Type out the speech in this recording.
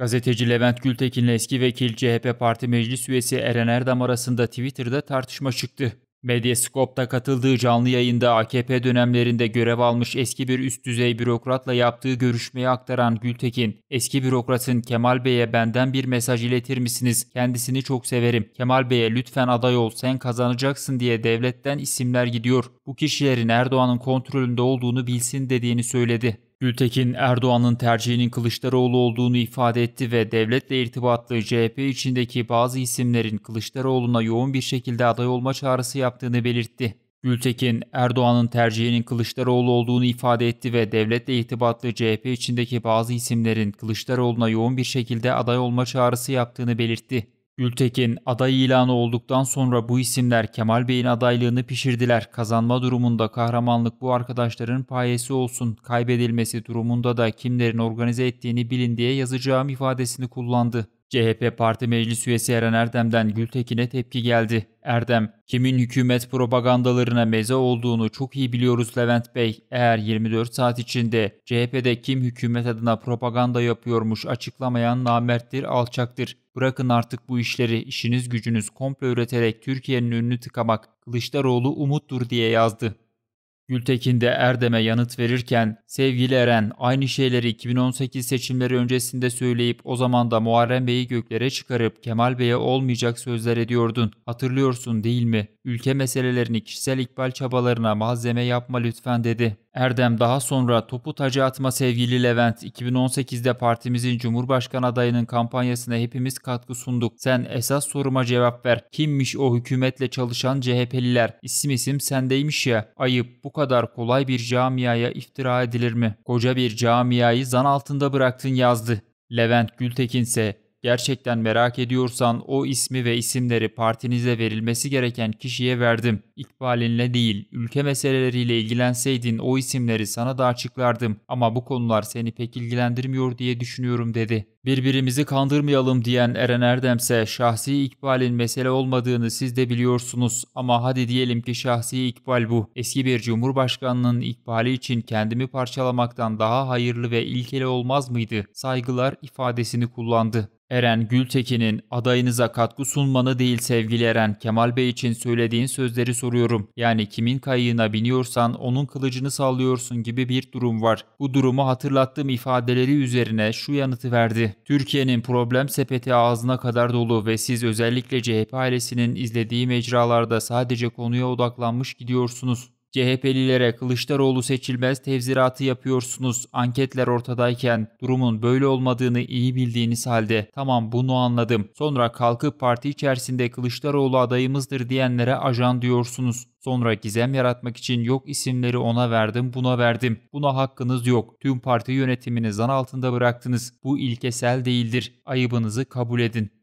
Gazeteci Levent Gültekin'le eski vekil CHP Parti Meclis üyesi Eren Erdem arasında Twitter'da tartışma çıktı. Medyascope'da katıldığı canlı yayında AKP dönemlerinde görev almış eski bir üst düzey bürokratla yaptığı görüşmeyi aktaran Gültekin, eski bürokratın Kemal Bey'e benden bir mesaj iletir misiniz? Kendisini çok severim. Kemal Bey'e lütfen aday ol sen kazanacaksın diye devletten isimler gidiyor. Bu kişilerin Erdoğan'ın kontrolünde olduğunu bilsin dediğini söyledi. Gültekin Erdoğan'ın tercihinin Kılıçdaroğlu olduğunu ifade etti ve devletle irtibatlı CHP içindeki bazı isimlerin Kılıçdaroğlu'na yoğun bir şekilde aday olma çağrısı yaptığını belirtti. Gültekin, Erdoğan'ın tercihinin Kılıçdaroğlu olduğunu ifade etti ve devletle irtibatlı CHP içindeki bazı isimlerin Kılıçdaroğlu'na yoğun bir şekilde aday olma çağrısı yaptığını belirtti. Gültekin aday ilanı olduktan sonra bu isimler Kemal Bey'in adaylığını pişirdiler. Kazanma durumunda kahramanlık bu arkadaşların payesi olsun. Kaybedilmesi durumunda da kimlerin organize ettiğini bilin diye yazacağım ifadesini kullandı. CHP Parti Meclis Üyesi Eren Erdem'den Gültekin'e tepki geldi. Erdem, kimin hükümet propagandalarına meze olduğunu çok iyi biliyoruz Levent Bey. Eğer 24 saat içinde CHP'de kim hükümet adına propaganda yapıyormuş açıklamayan namerttir, alçaktır. Bırakın artık bu işleri, işiniz gücünüz komple üreterek Türkiye'nin önünü tıkamak Kılıçdaroğlu umuttur diye yazdı. Gültekin de Erdem'e yanıt verirken sevgili Eren aynı şeyleri 2018 seçimleri öncesinde söyleyip o zaman da Muharrem Bey'i göklere çıkarıp Kemal Bey'e olmayacak sözler ediyordun. Hatırlıyorsun değil mi? Ülke meselelerini kişisel ikbal çabalarına malzeme yapma lütfen dedi. Erdem daha sonra topu taca atma sevgili Levent 2018'de partimizin Cumhurbaşkanı adayının kampanyasına hepimiz katkı sunduk. Sen esas soruma cevap ver. Kimmiş o hükümetle çalışan CHP'liler? İsim isim sendeymiş ya. Ayıp bu kadar kolay bir camiaya iftira edilir mi? Koca bir camiayı zan altında bıraktın yazdı. Levent Gültekin ise Gerçekten merak ediyorsan o ismi ve isimleri partinize verilmesi gereken kişiye verdim. İkbalinle değil, ülke meseleleriyle ilgilenseydin o isimleri sana da açıklardım ama bu konular seni pek ilgilendirmiyor diye düşünüyorum dedi. Birbirimizi kandırmayalım diyen Eren Erdemse şahsi ikbalin mesele olmadığını siz de biliyorsunuz ama hadi diyelim ki şahsi ikbal bu. Eski bir cumhurbaşkanının ikbali için kendimi parçalamaktan daha hayırlı ve ilkeli olmaz mıydı? Saygılar ifadesini kullandı. Eren Gültekin'in adayınıza katkı sunmanı değil sevgili Eren, Kemal Bey için söylediğin sözleri soruyorum. Yani kimin kayığına biniyorsan onun kılıcını sallıyorsun gibi bir durum var. Bu durumu hatırlattığım ifadeleri üzerine şu yanıtı verdi. Türkiye'nin problem sepeti ağzına kadar dolu ve siz özellikle CHP ailesinin izlediği mecralarda sadece konuya odaklanmış gidiyorsunuz. CHP'lilere Kılıçdaroğlu seçilmez tevziratı yapıyorsunuz anketler ortadayken durumun böyle olmadığını iyi bildiğiniz halde tamam bunu anladım sonra kalkıp parti içerisinde Kılıçdaroğlu adayımızdır diyenlere ajan diyorsunuz. Sonra gizem yaratmak için yok isimleri ona verdim buna verdim. Buna hakkınız yok. Tüm parti yönetimini zan altında bıraktınız. Bu ilkesel değildir. Ayıbınızı kabul edin.